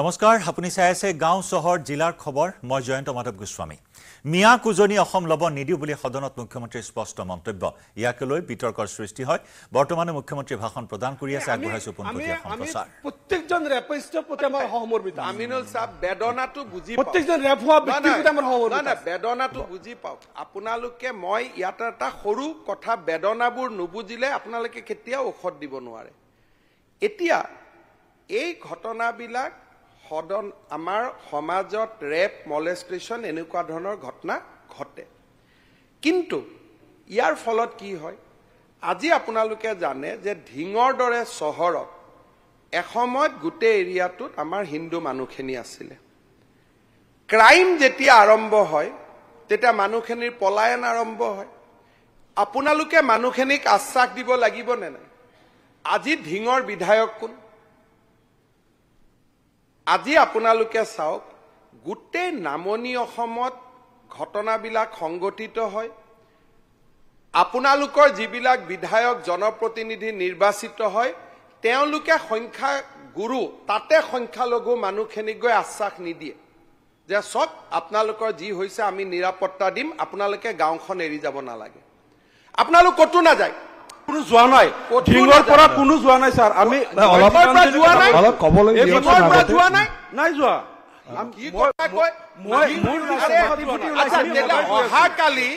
নমস্কাৰ আপুনি চাই আছে গাঁও চহৰ জিলাৰ খবৰ মই জয়ন্ত মাধৱ গোস্বামী মিয়া কুজনি অসম ল'ব নিদিওঁ বুলি সদনত মুখ্যমন্ত্ৰীৰ স্পষ্ট মন্তব্য ইয়াকে লৈ বিতৰ্কৰ সৃষ্টি হয় বৰ্তমানে মুখ্যমন্ত্ৰীয়ে ভাষণ প্ৰদান কৰি আছে আগবঢ়াইছো আপোনালোকে মই ইয়াত এটা সৰু কথা বেদনাবোৰ নুবুজিলে আপোনালোকে কেতিয়াও ঔষধ দিব নোৱাৰে এতিয়া এই ঘটনাবিলাক সদন আমাৰ সমাজত ৰেপ মলেষ্ট্ৰেশ্যন এনেকুৱা ধৰণৰ ঘটনা ঘটে কিন্তু ইয়াৰ ফলত কি হয় আজি আপোনালোকে জানে যে ধিঙৰ দৰে চহৰত এসময়ত গোটেই এৰিয়াটোত আমাৰ হিন্দু মানুহখিনি আছিলে ক্ৰাইম যেতিয়া আৰম্ভ হয় তেতিয়া মানুহখিনিৰ পলায়ন আৰম্ভ হয় আপোনালোকে মানুহখিনিক আশ্বাস দিব লাগিবনে নাই আজি ধিঙৰ বিধায়ক কোন আজি আপোনালোকে চাওক গোটেই নামনি অসমত ঘটনাবিলাক সংগঠিত হয় আপোনালোকৰ যিবিলাক বিধায়ক জনপ্ৰতিনিধি নিৰ্বাচিত হয় তেওঁলোকে সংখ্যাগুৰু তাতে সংখ্যালঘু মানুহখিনি গৈ আশ্বাস নিদিয়ে যে চব আপোনালোকৰ যি হৈছে আমি নিৰাপত্তা দিম আপোনালোকে গাঁওখন এৰি যাব নালাগে আপোনালোক ক'তো নাযায় কোনো যোৱা নাই ঢিঙৰ পৰা কোনো যোৱা নাই স্যাৰ আমি নাই যোৱা অহাকালি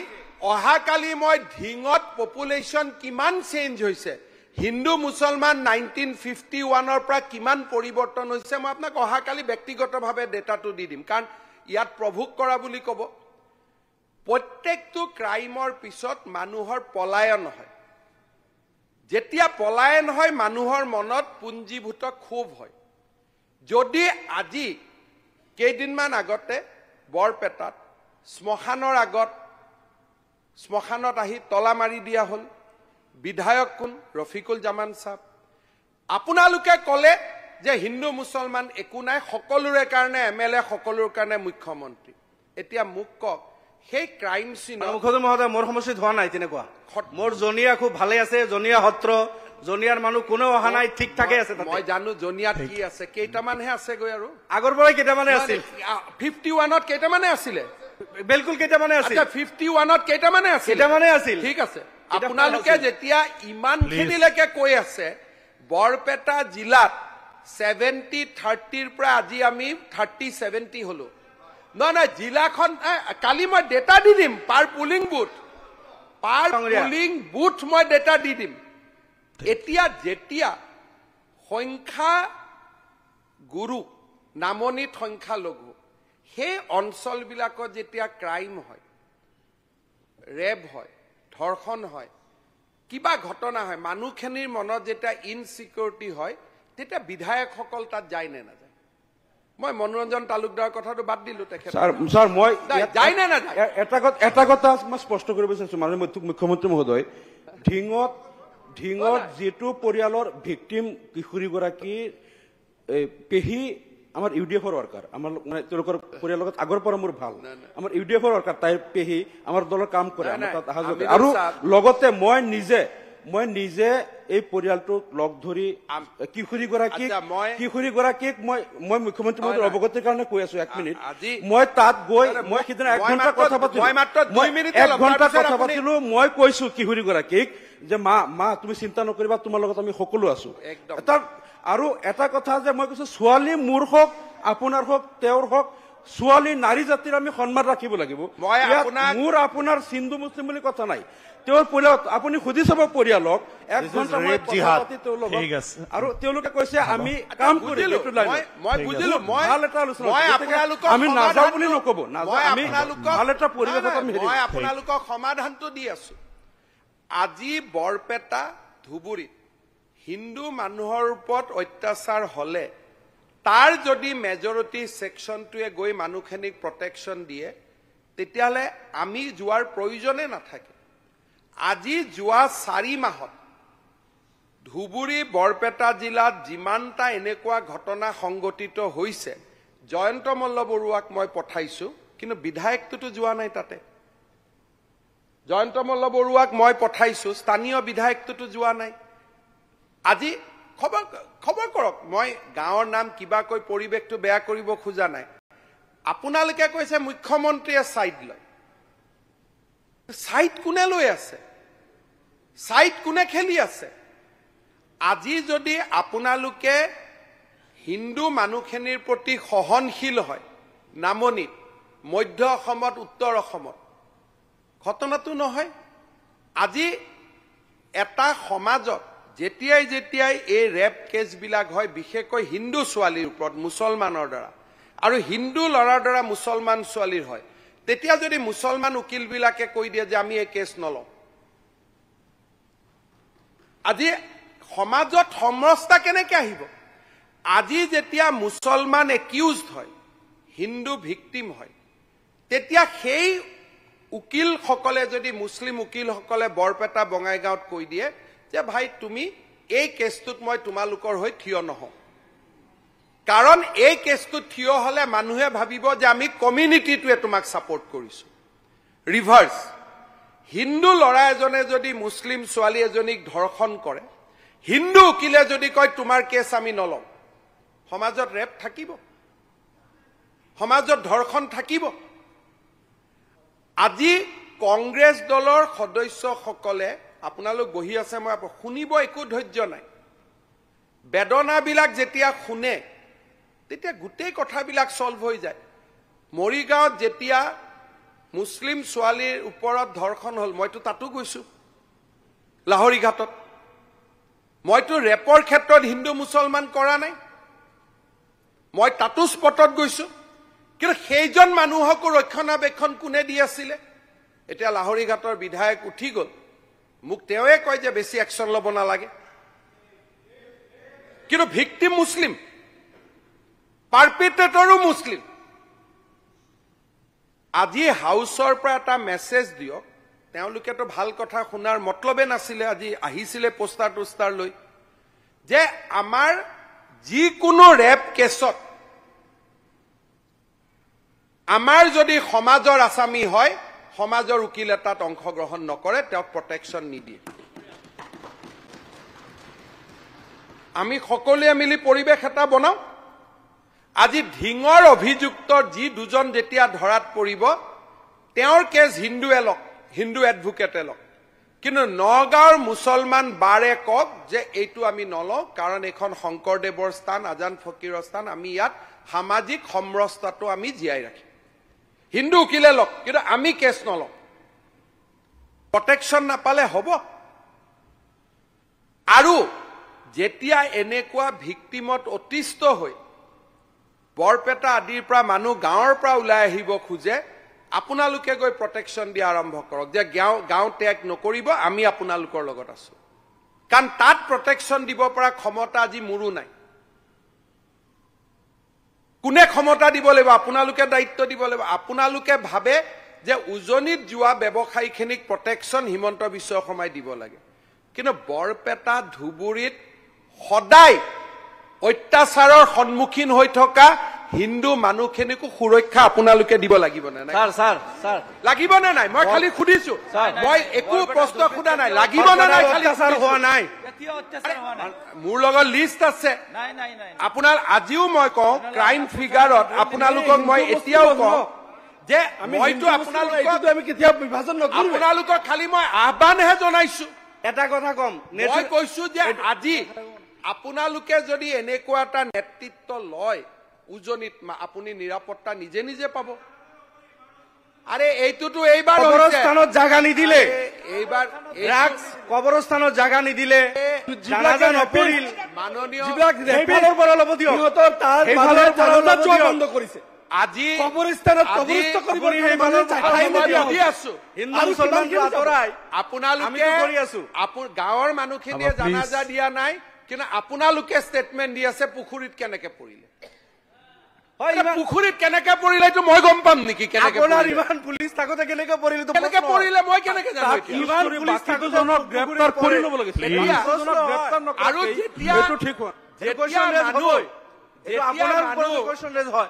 অহাকালি মই ঢিঙত পপুলেশ্যন কিমান চেঞ্জ হৈছে হিন্দু মুছলমান নাইনটিন ফিফটি ওৱানৰ পৰা কিমান পৰিৱৰ্তন হৈছে মই আপোনাক অহাকালি ব্যক্তিগতভাৱে ডেটাটো দি দিম কাৰণ ইয়াত প্ৰভুক কৰা বুলি ক'ব প্ৰত্যেকটো ক্ৰাইমৰ পিছত মানুহৰ পলায়ন হয় যেতিয়া পলায়ন হয় মানুহৰ মনত পুঞ্জীভূত খুব হয় যদি আজি কেইদিনমান আগতে বৰপেটাত শ্মশানৰ আগত শ্মশানত আহি তলা মাৰি দিয়া হ'ল বিধায়ক কোন ৰফিকুল জামান চাহ আপোনালোকে ক'লে যে হিন্দু মুছলমান একো নাই সকলোৰে কাৰণে এম এল এ সকলোৰে কাৰণে মুখ্যমন্ত্ৰী এতিয়া মোক কওক সেই ক্ৰাইম চিন মহোদয় মোৰ সমষ্টিত হোৱা নাই তেনেকুৱা মোৰ জনীয়া খুব ভালে আছে জনীয়া সত্ৰ জনীয়াৰ মানুহ কোনো অহা নাই ঠিক ঠাকে আছে মই জানো জনীয়াত কি আছে কেইটামানহে আছেগৈ আৰু আগৰ পৰাই কেইটামানে আছিল ফিফটি ওৱানত কেইটামানে আছিলে বিলকুল কেইটামানে আছিলে ফিফটি ওৱানত কেইটামানে আছিল কেইটামানে আছিল ঠিক আছে আপোনালোকে যেতিয়া ইমানখিনিলৈকে কৈ আছে বৰপেটা জিলাত ছেভেণ্টি থাৰ্টিৰ পৰা আজি আমি থাৰ্টি ছেভেণ্টি হলোঁ নহয় নহয় জিলাখন কালি মই ডেটা দি দিম per polling booth per polling booth মই ডেটা দি দিম এতিয়া যেতিয়া সংখ্যা গুৰু নামনিত সংখ্যালঘু সেই অঞ্চলবিলাকত যেতিয়া ক্ৰাইম হয় ৰেপ হয় ধৰ্ষণ হয় কিবা ঘটনা হয় মানুহখিনিৰ মনত যেতিয়া ইনচিকিউৰিটি হয় তেতিয়া বিধায়কসকল তাত যায় নে নাযায় মই মনোৰঞ্জন তালুকদাৰ কথাটো বাদ দিলো স্পষ্ট কৰিব বিচাৰিছো মাননীয় মুখ্যমন্ত্ৰী মহোদয় ঢিঙত ঢিঙত যিটো পৰিয়ালৰ ভিক্টিম কিশোৰীগৰাকীৰ পেহী আমাৰ ইউ ডি এফৰ ৱৰ্কাৰ আমাৰ মানে তেওঁলোকৰ পৰিয়ালৰ লগত আগৰ পৰা মোৰ ভাল আমাৰ ইউ ডি এফৰ ৱৰ্কাৰ তাইৰ পেহী আমাৰ দলৰ কাম কৰে আৰু লগতে মই নিজে মই নিজে এই পৰিয়ালটোক লগ ধৰি কিশোৰীগৰাকীক কিশোৰীগৰাকীক মই মই মুখ্যমন্ত্ৰী মহোদয়ৰ অৱগতিৰ কাৰণে কৈ আছো এক মিনিট মই তাত গৈ মই সিদিনা এক ঘণ্টা কথা এক ঘণ্টা কথা পাতিলো মই কৈছো কিশোৰীগৰাকীক যে মা মা তুমি চিন্তা নকৰিবা তোমাৰ লগত আমি সকলো আছো আৰু এটা কথা যে মই কৈছো ছোৱালী মোৰ হওক আপোনাৰ হওক তেওঁৰ হওক ছোৱালী নাৰী জাতিৰ আমি সন্মান ৰাখিব লাগিব মোৰ আপোনাৰ হিন্দু মুছলিম বুলি কথা নাই তেওঁৰ পৰিয়ালত আপুনি সুধি চাব পৰিয়ালক এক ঘণ্টা আৰু তেওঁলোকে কৈছে আমি কাম আপোনালোকক সমাধানটো দি আছো আজি বৰপেটা ধুবুৰীত হিন্দু মানুহৰ ওপৰত অত্যাচাৰ হলে তাৰ যদি মেজৰিটি ছেকশ্যনটোৱে গৈ মানুহখিনিক প্ৰটেকশ্যন দিয়ে তেতিয়াহ'লে আমি যোৱাৰ প্ৰয়োজনে নাথাকে আজি যোৱা চাৰি মাহত ধুবুৰী বৰপেটা জিলাত যিমানটা এনেকুৱা ঘটনা সংঘটিত হৈছে জয়ন্ত মল্ল বৰুৱাক মই পঠাইছোঁ কিন্তু বিধায়কটোতো যোৱা নাই তাতে জয়ন্ত মল্ল বৰুৱাক মই পঠাইছো স্থানীয় বিধায়কটোতো যোৱা নাই আজি খবৰ খবৰ কৰক মই গাঁৱৰ নাম কিবাকৈ পৰিৱেশটো বেয়া কৰিব খোজা নাই আপোনালোকে কৈছে মুখ্যমন্ত্ৰীয়ে ছাইড লয় ছাইড কোনে লৈ আছে ছাইড কোনে খেলি আছে আজি যদি আপোনালোকে হিন্দু মানুহখিনিৰ প্ৰতি সহনশীল হয় নামনিত মধ্য অসমত উত্তৰ অসমত ঘটনাটো নহয় আজি এটা সমাজত যেতিয়াই যেতিয়াই এই ৰেপ কেছবিলাক হয় বিশেষকৈ হিন্দু ছোৱালীৰ ওপৰত মুছলমানৰ দ্বাৰা আৰু হিন্দু ল'ৰাৰ দ্বাৰা মুছলমান ছোৱালীৰ হয় তেতিয়া যদি মুছলমান উকিলবিলাকে কৈ দিয়ে যে আমি এই কেছ নলওঁ আজি সমাজত সমস্যা কেনেকৈ আহিব আজি যেতিয়া মুছলমান একিউজ হয় হিন্দু ভিক্টিম হয় তেতিয়া সেই উকিলসকলে যদি মুছলিম উকিলসকলে বৰপেটা বঙাইগাঁৱত কৈ দিয়ে যে ভাই তুমি এই কেছটোত মই তোমালোকৰ হৈ থিয় নহওঁ কাৰণ এই কেছটোত থিয় হ'লে মানুহে ভাবিব যে আমি কমিউনিটিটোৱে তোমাক ছাপৰ্ট কৰিছোঁ ৰিভাৰ্চ হিন্দু ল'ৰা এজনে যদি মুছলিম ছোৱালী এজনীক ধৰ্ষণ কৰে হিন্দু উকিলে যদি কয় তোমাৰ কেছ আমি নলওঁ সমাজত ৰেপ থাকিব সমাজত ধৰ্ষণ থাকিব আজি কংগ্ৰেছ দলৰ সদস্যসকলে আপোনালোক বহি আছে মই শুনিব একো ধৈৰ্য নাই বেদনাবিলাক যেতিয়া শুনে তেতিয়া গোটেই কথাবিলাক চল্ভ হৈ যায় মৰিগাঁৱত যেতিয়া মুছলিম ছোৱালীৰ ওপৰত ধৰ্ষণ হ'ল মইতো তাতো গৈছোঁ লাহৰি ঘাটত মইতো ৰেপৰ ক্ষেত্ৰত হিন্দু মুছলমান কৰা নাই মই তাতো স্পটত গৈছোঁ কিন্তু সেইজন মানুহকো ৰক্ষণাবেক্ষণ কোনে দি আছিলে এতিয়া লাহৰি ঘাটৰ বিধায়ক উঠি গ'ল মোক তেওঁৱে কয় যে বেছি একশ্যন ল'ব নালাগে কিন্তু ভিক্তি মুছলিম পাৰ্পিট্ৰেটৰো মুছলিম আজি হাউচৰ পৰা এটা মেছেজ দিয়ক তেওঁলোকেতো ভাল কথা শুনাৰ মতলবে নাছিলে আজি আহিছিলে পোষ্টাৰ টোষ্টাৰ লৈ যে আমাৰ যিকোনো ৰেপ কেছত আমাৰ যদি সমাজৰ আছামী হয় সমাজৰ উকিল এটাত অংশগ্ৰহণ নকৰে তেওঁক প্ৰটেকশ্যন নিদিয়ে আমি সকলোৱে মিলি পৰিৱেশ এটা বনাওঁ আজি ঢিঙৰ অভিযুক্ত যি দুজন যেতিয়া ধৰাত পৰিব তেওঁৰ কেছ হিন্দুৱে লওক হিন্দু এডভোকেটে লওক কিন্তু নগাঁৱৰ মুছলমান বাৰে কওক যে এইটো আমি নলওঁ কাৰণ এইখন শংকৰদেৱৰ স্থান আজান ফকীৰৰ স্থান আমি ইয়াত সামাজিক সমৰস্তাটো আমি জীয়াই ৰাখিম হিন্দু উকিলে লওক কিন্তু আমি কেছ নলওঁ প্ৰটেকশ্যন নাপালে হ'ব আৰু যেতিয়া এনেকুৱা ভিক্তিমত অতিষ্ঠ হৈ বৰপেটা আদিৰ পৰা মানুহ গাঁৱৰ পৰা ওলাই আহিব খোজে আপোনালোকে গৈ প্ৰটেকশ্যন দিয়া আৰম্ভ কৰক যে গাঁও গাঁও ত্যাগ নকৰিব আমি আপোনালোকৰ লগত আছো কাৰণ তাত প্ৰটেকশ্যন দিব পৰা ক্ষমতা আজি মোৰো নাই কোনে ক্ষমতা দিব লাগিব আপোনালোকে দায়িত্ব দিব লাগিব আপোনালোকে ভাবে যে উজনিত যোৱা ব্যৱসায়ীখিনিক প্ৰটেকশ্যন হিমন্ত বিশ্ব শৰ্মাই দিব লাগে কিন্তু বৰপেটা ধুবুৰীত সদায় অত্যাচাৰৰ সন্মুখীন হৈ থকা হিন্দু মানুহখিনিকো সুৰক্ষা আপোনালোকে দিব লাগিব নে নাই মই খালি সুধিছো মই একো প্ৰশ্ন সোধা নাই লাগিবনে নাই হোৱা নাই মোৰ লগত লিষ্ট আছে আপোনাৰ আজিও মই কওঁ ক্ৰাইম ফিগাৰত আপোনালোকক মই এতিয়াও কওঁ যে মইতো আপোনালোকক আহ্বানহে জনাইছো এটা কথা কম মই কৈছো যে আজি আপোনালোকে যদি এনেকুৱা এটা নেতৃত্ব লয় উজনিত আপুনি নিৰাপত্তা নিজে নিজে পাব আরে এইটুতো এইবার কবরস্থানত জায়গা নিদিলে এইবার ড্রাগস কবরস্থানত জায়গা নিদিলে জানাজা নপরিল মাননীয় জিবাক রেপাল উপর লবদি নিহতর তার মানে তারটা চোখ বন্ধ করিছে আজি কবরস্থানত কবরস্থ করিব নি এই মানে চাই নি দি আছো হিন্দু মুসলমান কি আতরাই আপোনালোকে আমি কৰি আছো আপোন গাওৰ মানুহখিনিয়ে জানাজা দিয়া নাই কিন্তু আপোনালোকে ষ্টেটমেণ্ট দি আছে পুখুৰীত কেনেকৈ পৰিলে পুখুৰীত কেনেকে পৰিলে মই গম পাম নেকি আপোনাৰ ইমান পুলিচ থাকোতে কেনেকে পৰিলে কেনেকে পৰিলে মই কেনেকে আৰু যেতিয়া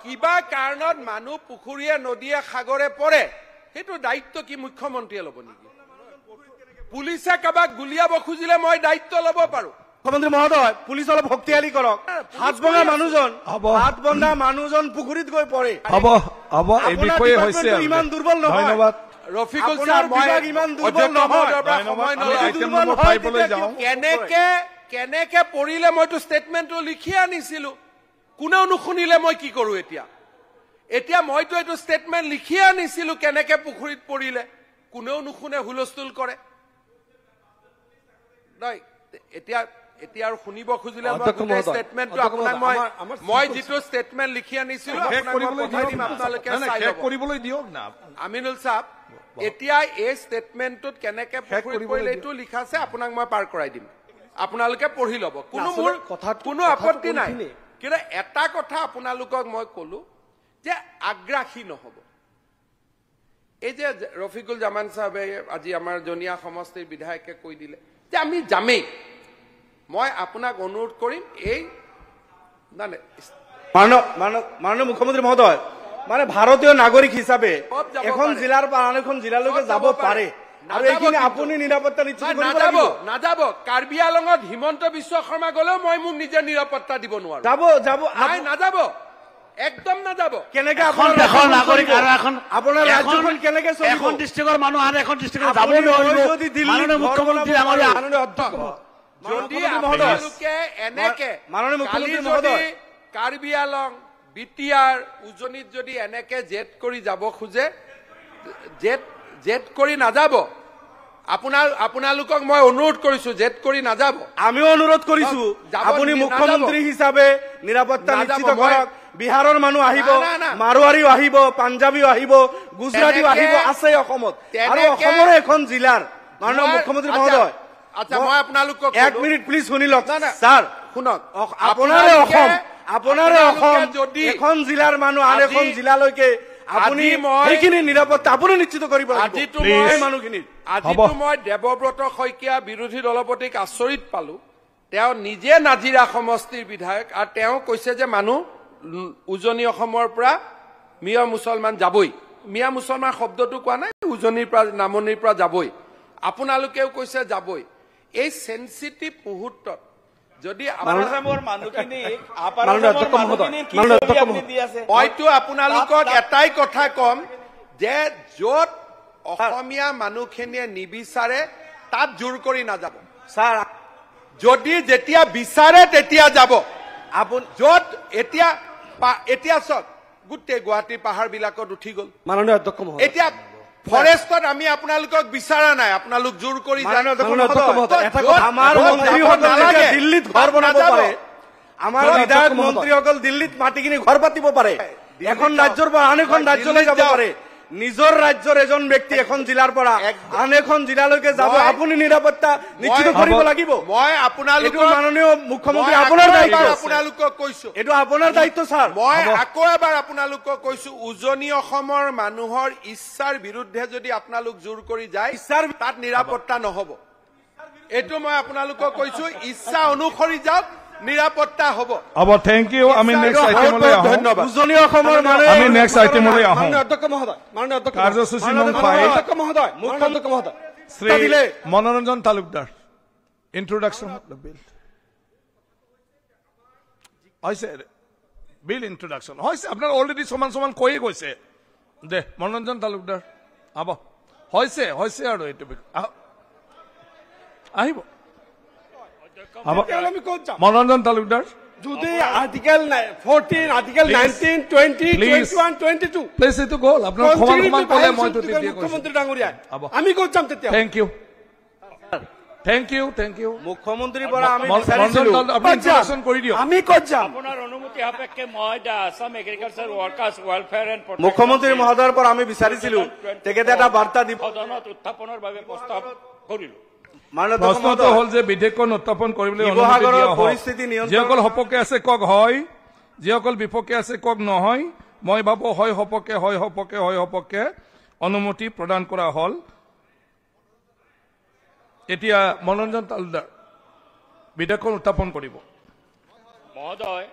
কিবা কাৰণত মানুহ পুখুৰীয়ে নদীয়ে সাগৰে পৰে সেইটো দায়িত্ব কি মুখ্যমন্ত্ৰীয়ে লব নেকি পুলিচে কাবাক গুলিয়াব খুজিলে মই দায়িত্ব লব পাৰো মুখ্যমন্ত্রী মহোদয় পুলিশ অল্প শক্তিশালী করক হাত বন্ধা মানুষজন হাত বন্ধা মানুষজন পুখুরীত গিয়ে পড়ে হব হব এই বিষয়ে হয়েছে ইমান দুর্বল নয় ধন্যবাদ রফিকুল স্যার বিভাগ ইমান দুর্বল নয় কেনেকে কেনেকে পড়লে মইতো স্টেটমেন্ট লিখি আনিছিলো কোনেও নুশুনিলে মই কি করো এতিয়া এতিয়া মইতো এইটো স্টেটমেন্ট লিখি আনিছিলো কেনেকে পুখুরীত পড়লে কোনেও নুশুনে হুলস্থুল করে নাই এতিয়া এতিয়া আৰু শুনিব খুজিলে মই যিটো ষ্টেটমেণ্ট লিখি আনিছিলো আমিনুল চাহ এতিয়া এই ষ্টেটমেণ্টটোত কেনেকে এইটো লিখা আছে আপোনাক মই পাৰ কৰাই দিম আপোনালোকে পঢ়ি লব কোনো মোৰ কথা কোনো আপত্তি নাই কিন্তু এটা কথা আপোনালোকক মই কলো যে আগ্ৰাসী নহব এই যে ৰফিকুল জামান চাহাবে আজি আমাৰ জনীয়া সমষ্টিৰ বিধায়কে কৈ দিলে যে আমি যামেই মই আপোনাক অনুৰোধ কৰিম এই মানে মানৱ মানৱ মাননীয় মুখ্যমন্ত্ৰী মহোদয় মানে ভাৰতীয় নাগৰিক হিচাপে এখন জিলাৰ পৰা আন এখন জিলালৈকে যাব পাৰে কাৰ্বি আলঙত হিমন্ত বিশ্ব শৰ্মা গলেও মই মোক নিজে নিৰাপত্তা দিব নোৱাৰো নাযাব একদম নাযাব কেনেকে এখন দেশৰ নাগৰিক আৰু এখন আপোনাৰ ৰাজ্যখন কেনেকে চলিব ডিষ্ট্ৰিক্টৰ মানুহ আৰু এখন ডিষ্ট্ৰিক্টৰ যাব নোৱাৰিব যদি দিল্লী মুখ্যমন্ত্ৰী আমাৰ অধ্যক্ষ যদি আপোনালোকে এনেকে কালি যদি কাৰ্বি আলং বি টি আৰ উজনিত যদি এনেকে জেদ কৰি যাব খোজে জেদ জেদ কৰি নাযাব আপোনালোকক মই অনুৰোধ কৰিছো জেদ কৰি নাযাব আমিও অনুৰোধ কৰিছো আপুনি মুখ্যমন্ত্ৰী হিচাপে নিৰাপত্তা বিহাৰৰ মানুহ আহিব মাৰোৱাৰীও আহিব পাঞ্জাৱীও আহিব গুজৰাটীও আহিব আছে অসমত অসমৰ এখন জিলাৰ মাননীয় মুখ্যমন্ত্ৰী মহোদয় আচ্ছা মই আপোনালোকক এক মিনিট প্লিজ শুনি লওক ছাৰ শুনক আপোনাৰে অসম আপোনাৰে অসম যদি এখন জিলাৰ মানুহ আন এখন জিলালৈকে আপুনি মই নিৰাপত্তা আপুনি নিশ্চিত কৰিব দেৱব্ৰত শইকীয়া বিৰোধী দলপতিক আচৰিত পালো তেওঁ নিজে নাজিৰা সমষ্টিৰ বিধায়ক আৰু তেওঁ কৈছে যে মানুহ উজনি অসমৰ পৰা মিয়া মুছলমান যাবই মিয়া মুছলমান শব্দটো কোৱা নাই উজনিৰ পৰা নামনিৰ পৰা যাবই আপোনালোকেও কৈছে যাবই এই সেনচিটিভ মুহূৰ্তত যদি মইতো আপোনালোকক এটাই কথা কম যে যত অসমীয়া মানুহখিনিয়ে নিবিচাৰে তাত জোৰ কৰি নাযাব ছাৰ যদি যেতিয়া বিচাৰে তেতিয়া যাব যত এতিয়া এতিয়া চক গোটেই গুৱাহাটী পাহাৰবিলাকত উঠি গ'ল মাননীয় অধ্যক্ষ এতিয়া ফরেস্টত আমি আপনার বিচারা নাই আপনার জোর করে দিল্লিত ঘর বনাবে আমার বিধায়ক মন্ত্রী অকল দিল্লিত মাতি ঘর পাতিব পারে এখন রাজ্যের পর আন এখন রাজ্যে যাব নিজৰ ৰাজ্যৰ এজন ব্যক্তি এখন জিলাৰ পৰা আন এখন জিলালৈকে যাব আপুনি নিৰাপত্তা নিশ্চিত কৰিব লাগিব মই আপোনালোকৰ মাননীয় মুখ্যমন্ত্ৰী আপোনাৰ দায়িত্ব আপোনালোকক কৈছো এইটো আপোনাৰ দায়িত্ব ছাৰ মই আকৌ এবাৰ আপোনালোকক কৈছো উজনি অসমৰ মানুহৰ ইচ্ছাৰ বিৰুদ্ধে যদি আপোনালোক জোৰ কৰি যায় ইচ্ছাৰ তাত নিৰাপত্তা নহব এইটো মই আপোনালোকক কৈছো ইচ্ছা অনুসৰি যাওক নিরাপত্তা হব হব থ্যাংক ইউ আমি নেক্সট আইটেমলৈ আহো ধন্যবাদ বিল হয়েছে বিল ইন্ট্রোডাকশন হয়েছে সমান সমান কয়ে গৈছে দে মনোৰঞ্জন তালুকদাৰ হ'ব হৈছে হয়েছে আৰ এইটুকু আহিব মনোরঞ্জন তালুকদার যদি article fourteen article nineteen twenty twenty one twenty two please এই তো গোল আপনার সমান সমান করে মুখ্যমন্ত্রী ডাঙ্গুরিয়া আমি কোচাম তেতিয়া thank you thank you thank you মুখ্যমন্ত্রী বড় আমি বিচারিছিল আপনি ইন্ট্রোডাকশন কই দিও আমি কোচাম আপনার অনুমতি সাপেক্ষে মই the Assam agriculture workers welfare and মুখ্যমন্ত্রী মহোদয়ের পর আমি বিচারিছিল তেকেতে একটা বার্তা দিব উত্থাপনের ভাবে প্রস্তাব করিলো প্ৰশ্নটো হল যে বিধেয়কখন উত্থাপন কৰিবলৈ যিসকল সপক্ষে আছে কওক হয় যিসকল বিপক্ষে আছে কওক নহয় মই ভাবো হয় সপক্ষে হয় সপক্ষে হয় সপক্ষে অনুমতি প্ৰদান কৰা হল মনোৰঞ্জন তালুকদাৰ বিধেয়কখন উত্থাপন কৰিব মহোদয়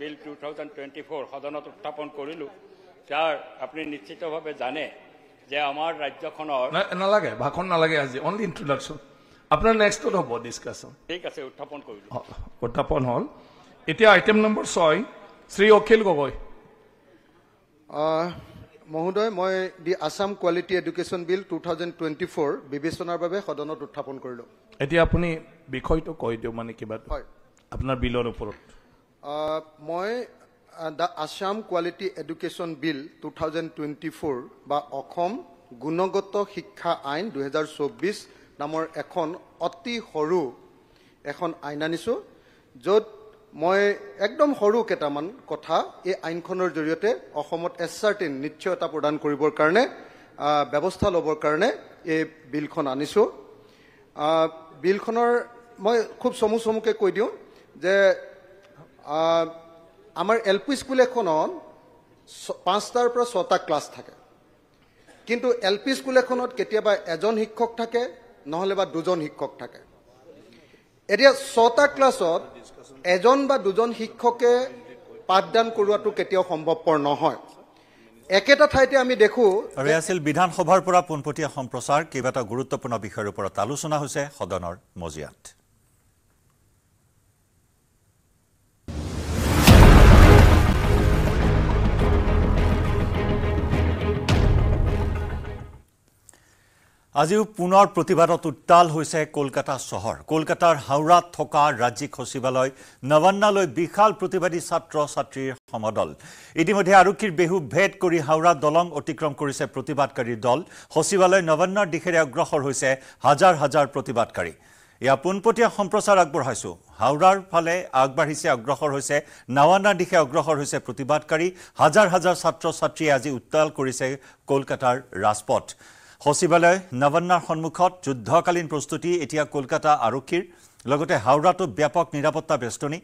bill two thousand twenty sir আপুনি নিশ্চিতভাৱে জানে যে আমাৰ ৰাজ্যখনৰ নালাগে ভাষণ নালাগে আজি অনলি ইন্ট্ৰডাকশ্যন আপোনাৰ নেক্সটত হ'ব ডিছকাশ্যন ঠিক আছে উত্থাপন কৰিলোঁ উত্থাপন হ'ল এতিয়া আইটেম নম্বৰ ছয় শ্ৰী অখিল গগৈ মহোদয় মই the Assam quality education bill two thousand twenty four বিবেচনাৰ বাবে সদনত উত্থাপন কৰিলোঁ এতিয়া আপুনি বিষয়টো কৈ দিওঁ মানে কিবা হয় আপোনাৰ বিলৰ ওপৰত মই the Assam quality education bill two thousand twenty four বা অসম গুণগত শিক্ষা আইন দুহেজাৰ চৌব্বিছ নামৰ এখন অতি সৰু এখন আইন আনিছোঁ য'ত মই একদম সৰু কেইটামান কথা এই আইনখনৰ জৰিয়তে অসমত এচাৰ্টিন নিশ্চয়তা প্ৰদান কৰিবৰ কাৰণে ব্যৱস্থা ল'বৰ কাৰণে এই বিলখন আনিছোঁ বিলখনৰ মই খুব চমু চমুকৈ কৈ দিওঁ যে আমাৰ এল পি স্কুল এখনত পাঁচটাৰ পৰা ছটা ক্লাছ থাকে কিন্তু এল পি স্কুল এখনত কেতিয়াবা এজন শিক্ষক থাকে নহ'লে বা দুজন শিক্ষক থাকে এতিয়া ছটা ক্লাছত এজন বা দুজন শিক্ষকে পাঠদান কৰোৱাটো কেতিয়াও সম্ভৱপৰ নহয় একেটা ঠাইতে আমি দেখো আৰু আছিল বিধানসভাৰ পৰা পোনপটীয়া সম্প্ৰচাৰ কেইবাটাও গুৰুত্বপূৰ্ণ বিষয়ৰ ওপৰত আলোচনা হৈছে সদনৰ মজিয়াত আজিও পুনৰ প্ৰতিবাদত উত্তাল হৈছে কলকাতা চহৰ কলকাতাৰ হাওৰাত থকা ৰাজ্যিক সচিবালয় নৱান্নালৈ বিশাল প্ৰতিবাদী ছাত্ৰ ছাত্ৰীৰ সমদল ইতিমধ্যে আৰক্ষীৰ বিহু ভেদ কৰি হাওৰাত দলং অতিক্ৰম কৰিছে প্ৰতিবাদকাৰীৰ দল সচিবালয় নৱান্নাৰ দিশেৰে অগ্ৰসৰ হৈছে হাজাৰ হাজাৰ প্ৰতিবাদকাৰী এয়া পোনপটীয়া সম্প্ৰচাৰ আগবঢ়াইছোঁ হাওৰাৰ ফালে আগবাঢ়িছে অগ্ৰসৰ হৈছে নৱান্নাৰ দিশে অগ্ৰসৰ হৈছে প্ৰতিবাদকাৰী হাজাৰ হাজাৰ ছাত্ৰ ছাত্ৰীয়ে আজি উত্তাল কৰিছে কলকাতাৰ ৰাজপথ সচিবালয় নৱন্নাৰ সন্মুখত যুদ্ধকালীন প্ৰস্তুতি এতিয়া কলকাতা আৰক্ষীৰ লগতে হাওড়াতো ব্যাপক নিৰাপত্তা বেষ্টনি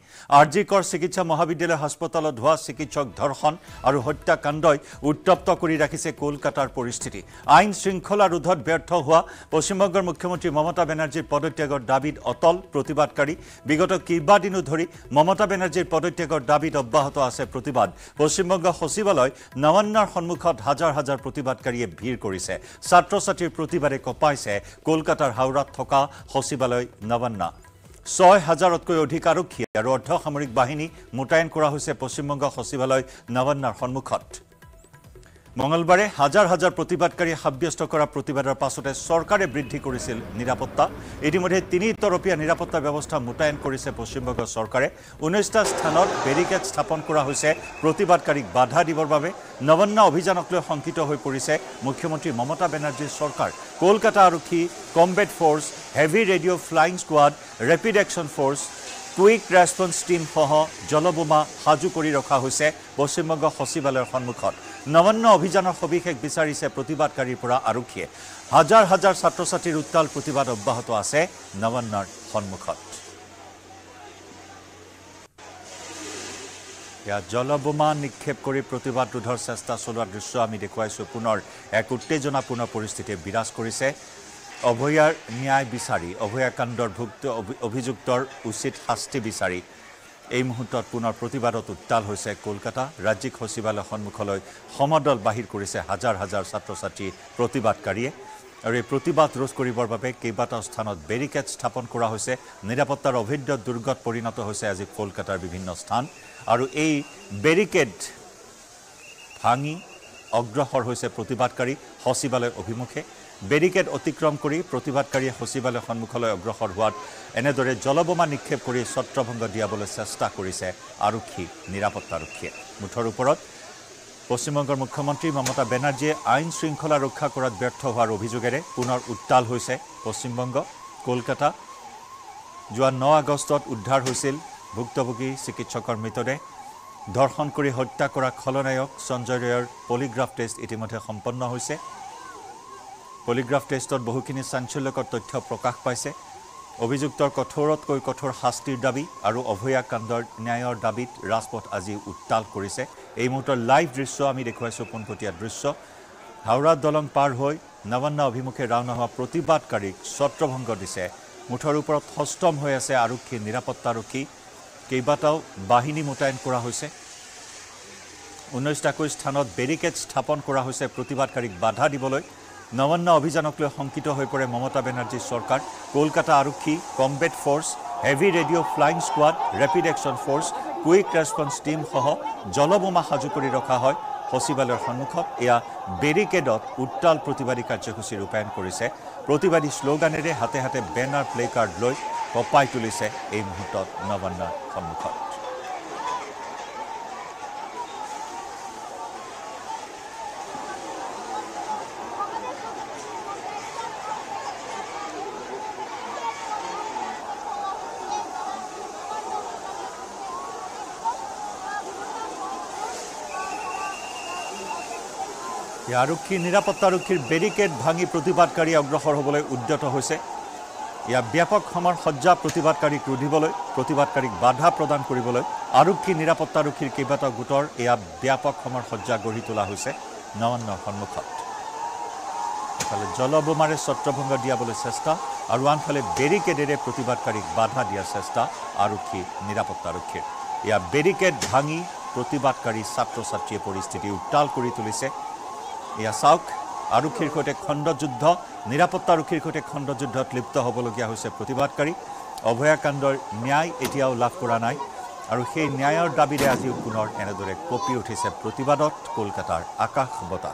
কৰ চিকিৎসা মহাবিদ্যালয় হাসপাতালত হওয়া চিকিৎসক ধৰ্ষণ আৰু হত্যাকাণ্ডই উত্তপ্ত কৰি ৰাখিছে কলকাতাৰ পৰিস্থিতি আইন শৃঙ্খলা ৰোধত ব্যৰ্থ হওয়া পশ্চিমবঙ্গেৰ মুখ্যমন্ত্ৰী মমতা বেনাৰ্জীৰ পদত্যাগৰ দাবীত অটল প্ৰতিবাদকাৰী বিগত কেইবাদিনো ধৰি মমতা বেনাৰ্জীৰ পদত্যাগৰ দাবীত অব্যাহত আছে প্ৰতিবাদ পশ্চিমবংগ সচিবালয় নবান্নাৰ সন্মুখত হাজাৰ হাজাৰ প্ৰতিবাদকাৰীয়ে ভিৰ কৰিছে ছাত্ৰ ছাত্ৰীৰ প্ৰতিবাদে কঁপাইছে কলকাতাৰ হাওৰাত থকা সচিবালয় নৱান্না ছয় হাজাৰতকৈ অধিক আৰক্ষী আৰু অৰ্ধসামৰিক বাহিনী মোতায়েন কৰা হৈছে পশ্চিমবংগ সচিবালয় নৱান্নাৰ সন্মুখত মঙলবাৰে হাজাৰ হাজাৰ প্ৰতিবাদকাৰী সাব্যস্ত কৰা প্ৰতিবাদৰ পাছতে চৰকাৰে বৃদ্ধি কৰিছিল নিৰাপত্তা ইতিমধ্যে তিনি তৰপীয়া নিৰাপত্তা ব্যৱস্থা মোতায়েন কৰিছে পশ্চিমবংগ চৰকাৰে ঊনৈছটা স্থানত বেৰিকেড স্থাপন কৰা হৈছে প্ৰতিবাদকাৰীক বাধা দিবৰ বাবে নৱন্না অভিযানক লৈ শংকিত হৈ পৰিছে মুখ্যমন্ত্ৰী মমতা বেনাৰ্জীৰ চৰকাৰ কলকাতা আৰক্ষী combat force heavy radio' flying squad rapid action force quick response টীমসহ জলবোমা সাজু কৰি ৰখা হৈছে পশ্চিমবংগ সচিবালয়ৰ সন্মুখত নৱান্য অভিযানৰ সবিশেষ বিচাৰিছে প্ৰতিবাদকাৰীৰ পৰা আৰক্ষীয়ে হাজাৰ হাজাৰ ছাত্ৰ ছাত্ৰীৰ উত্তাল প্ৰতিবাদ অব্যাহত আছে নৱান্যৰ সন্মুখত এয়া জলবোমা নিক্ষেপ কৰি প্ৰতিবাদ ৰোধৰ চেষ্টা চলোৱা দৃশ্য আমি দেখুৱাইছোঁ পুনৰ এক উত্তেজনাপূৰ্ণ পৰিস্থিতিয়ে বিৰাজ কৰিছে অভয়াৰ ন্যায় বিচাৰি অভয়াকাণ্ডৰ ভুক্ত অভিযুক্তৰ উচিত শাস্তি বিচাৰি এই মুহূৰ্তত পুনৰ প্ৰতিবাদত উত্তাল হৈছে কলকাতা ৰাজ্যিক সচিবালয় সন্মুখলৈ সমদল বাহিৰ কৰিছে হাজাৰ হাজাৰ ছাত্ৰ ছাত্ৰী প্ৰতিবাদকাৰীয়ে আৰু এই প্ৰতিবাদ ৰোধ কৰিবৰ বাবে কেইবাটাও স্থানত বেৰিকেড স্থাপন কৰা হৈছে নিৰাপত্তাৰ অভিদ্য দুৰ্গত পৰিণত হৈছে আজি কলকাতাৰ বিভিন্ন স্থান আৰু এই বেৰিকেড ভাঙি অগ্ৰসৰ হৈছে প্ৰতিবাদকাৰী সচিবালয় অভিমুখে বেৰিকেড অতিক্ৰম কৰি প্ৰতিবাদকাৰীয়ে সচিবালয় সন্মুখলৈ অগ্ৰসৰ হোৱাত এনেদৰে জলবোমা নিক্ষেপ কৰি ছত্ৰভংগ দিয়াবলৈ চেষ্টা কৰিছে আৰক্ষী নিৰাপত্তাৰক্ষীয়ে মুঠৰ ওপৰত পশ্চিমবংগৰ মুখ্যমন্ত্ৰী মমতা বেনাৰ্জীয়ে আইন শৃংখলা ৰক্ষা কৰাত ব্যৰ্থ হোৱাৰ অভিযোগেৰে পুনৰ উত্তাল হৈছে পশ্চিমবংগ কলকাতা যোৱা ন আগষ্টত উদ্ধাৰ হৈছিল ভুক্তভোগী চিকিৎসকৰ মৃতদেহ ধৰ্ষণ কৰি হত্যা কৰা খলনায়ক সঞ্জয় ৰয়ৰ পলিগ্ৰাফ টেষ্ট ইতিমধ্যে সম্পন্ন হৈছে পলিগ্ৰাফ টেষ্টত বহুখিনি চাঞ্চল্যকৰ তথ্য প্ৰকাশ পাইছে অভিযুক্তৰ কঠোৰতকৈ কঠোৰ শাস্তিৰ দাবী আৰু অভয়াকাণ্ডৰ ন্যায়ৰ দাবীত ৰাজপথ আজি উত্তাল কৰিছে এই মুহূৰ্তৰ লাইভ দৃশ্য আমি দেখুৱাইছোঁ পোনপটীয়া দৃশ্য হাওৰা দলং পাৰ হৈ নৱান্ন অভিমুখে ৰাওনা হোৱা প্ৰতিবাদকাৰীক ছত্ৰভংগ দিছে মুঠৰ ওপৰত সষ্টম হৈ আছে আৰক্ষী নিৰাপত্তাৰক্ষী কেইবাটাও বাহিনী মোতায়েন কৰা হৈছে ঊনৈছটাকৈ স্থানত বেৰিকেড স্থাপন কৰা হৈছে প্ৰতিবাদকাৰীক বাধা দিবলৈ নৱান্ন অভিযানক লৈ শংকিত হৈ পৰে মমতা বেনাৰ্জী চৰকাৰ কলকাতা আৰক্ষী combat force heavy radio' flying squad rapid action force quick response টীমসহ জলবোমা সাজু কৰি ৰখা হয় সচিবালয়ৰ সন্মুখত এয়া বেৰিকেডত উত্তাল প্ৰতিবাদী কাৰ্যসূচী ৰূপায়ণ কৰিছে প্ৰতিবাদী শ্লোগানেৰে হাতে হাতে বেনাৰ প্লে কাৰ্ড লৈ কপাই তুলিছে এই মুহূৰ্তত নৱান্নৰ সন্মুখত এই আৰক্ষী নিৰাপত্তাৰক্ষীৰ বেৰিকেড ভাঙি প্ৰতিবাদকাৰী অগ্ৰসৰ হ'বলৈ উদ্যত হৈছে ইয়াৰ ব্যাপক সময়ৰ সজ্জা প্ৰতিবাদকাৰীক ৰুধিবলৈ প্ৰতিবাদকাৰীক বাধা প্ৰদান কৰিবলৈ আৰক্ষী নিৰাপত্তাৰক্ষীৰ কেইবাটাও গোটৰ ইয়াত ব্যাপক সময়ৰ সজ্জা গঢ়ি তোলা হৈছে নৱান্নৰ সন্মুখত এফালে জলবোমাৰে ছত্ৰভংগ দিয়াবলৈ চেষ্টা আৰু আনফালে বেৰিকেডেৰে প্ৰতিবাদকাৰীক বাধা দিয়াৰ চেষ্টা আৰক্ষী নিৰাপত্তাৰক্ষীৰ ইয়াৰ বেৰিকেড ভাঙি প্ৰতিবাদকাৰী ছাত্ৰ ছাত্ৰীয়ে পৰিস্থিতি উত্তাল কৰি তুলিছে এয়া চাওক আৰক্ষীৰ সৈতে খণ্ডযুদ্ধ আৰক্ষীৰ সৈতে খণ্ডযুদ্ধত লিপ্ত হ'বলগীয়া হৈছে প্ৰতিবাদকাৰী অভয়াকাণ্ডৰ ন্যায় এতিয়াও লাভ কৰা নাই আৰু সেই ন্যায়ৰ দাবীৰে আজিও পুনৰ এনেদৰে কঁপি উঠিছে প্ৰতিবাদত কলকাতাৰ আকাশ বতা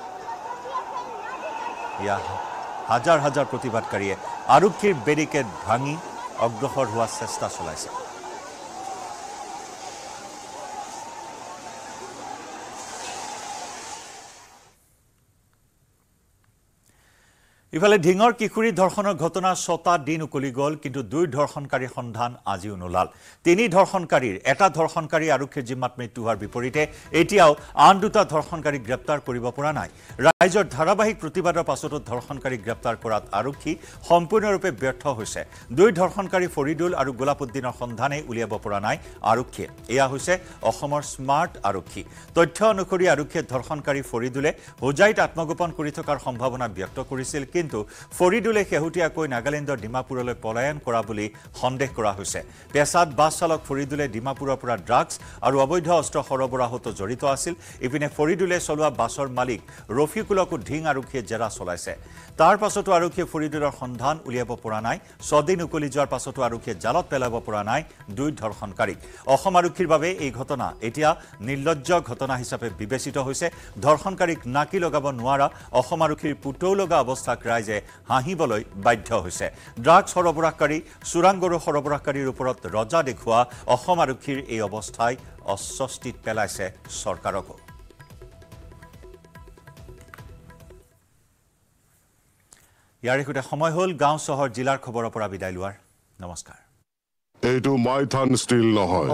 হাজাৰ হাজাৰ প্ৰতিবাদকাৰীয়ে আৰক্ষীৰ বেৰিকেড ভাঙি অগ্ৰসৰ হোৱাৰ চেষ্টা চলাইছে ইফালে ঢিঙৰ কিশোৰী ধৰ্ষণৰ ঘটনা ছটা দিন উকলি গ'ল কিন্তু দুই ধৰ্ষণকাৰীৰ সন্ধান আজিও নোলাল তিনি ধৰ্ষণকাৰীৰ এটা ধৰ্ষণকাৰী আৰক্ষীৰ জিম্মাত মৃত্যু হোৱাৰ বিপৰীতে এতিয়াও আন দুটা ধৰ্ষণকাৰীক গ্ৰেপ্তাৰ কৰিব পৰা নাই ৰাইজৰ ধাৰাবাহিক প্ৰতিবাদৰ পাছতো ধৰ্ষণকাৰীক গ্ৰেপ্তাৰ কৰাত আৰক্ষী সম্পূৰ্ণৰূপে ব্যৰ্থ হৈছে দুই ধৰ্ষণকাৰী ফৰিদুল আৰু গোলাপুদ্দিনৰ সন্ধানেই উলিয়াব পৰা নাই আৰক্ষীয়ে এয়া হৈছে অসমৰ স্মাৰ্ট আৰক্ষী তথ্য অনুসৰি আৰক্ষীয়ে ধৰ্ষণকাৰী ফৰিদুলে হোজাইত আত্মগোপন কৰি থকাৰ সম্ভাৱনা ব্যক্ত কৰিছিল কিন্তু ফৰিদুলে শেহতীয়াকৈ নাগালেণ্ডৰ ডিমাপুৰলৈ পলায়ন কৰা বুলি সন্দেহ কৰা হৈছে পেছাদ বাছ চালক ফৰিদুলে ডিমাপুৰৰ পৰা ড্ৰাগছ আৰু অবৈধ অস্ত্ৰ সৰবৰাহতো জড়িত আছিল ইপিনে ফৰিদুলে চলোৱা বাছৰ মালিক ৰফিকুলকো ঢিং আৰক্ষীয়ে জেৰা চলাইছে তাৰ পাছতো আৰক্ষীয়ে ফৰিদুলৰ সন্ধান উলিয়াব পৰা নাই ছদিন উকলি যোৱাৰ পাছতো আৰক্ষীয়ে জালত পেলাব পৰা নাই দুই ধৰ্ষণকাৰীক অসম আৰক্ষীৰ বাবে এই ঘটনা এতিয়া নিৰ্লজ্জ ঘটনা হিচাপে বিবেচিত হৈছে ধৰ্ষণকাৰীক নাকি লগাব নোৱাৰা অসম আৰক্ষীৰ পুতৌ লগা অৱস্থাক ৰাইজে হাঁহিবলৈ বাধ্য হৈছে ড্ৰাগছ সৰবৰাহকাৰী চোৰাং গৰু সৰবৰাহকাৰীৰ ওপৰত ৰজা দেখুওৱা অসম আৰক্ষীৰ এই অৱস্থাই অস্বস্তিত পেলাইছে চৰকাৰকো ইয়াৰে সৈতে সময় হ'ল গাঁও চহৰ জিলাৰ খবৰৰ পৰা বিদায় লোৱাৰ নমস্কাৰ এইটো মাইথান ষ্টীল নহয়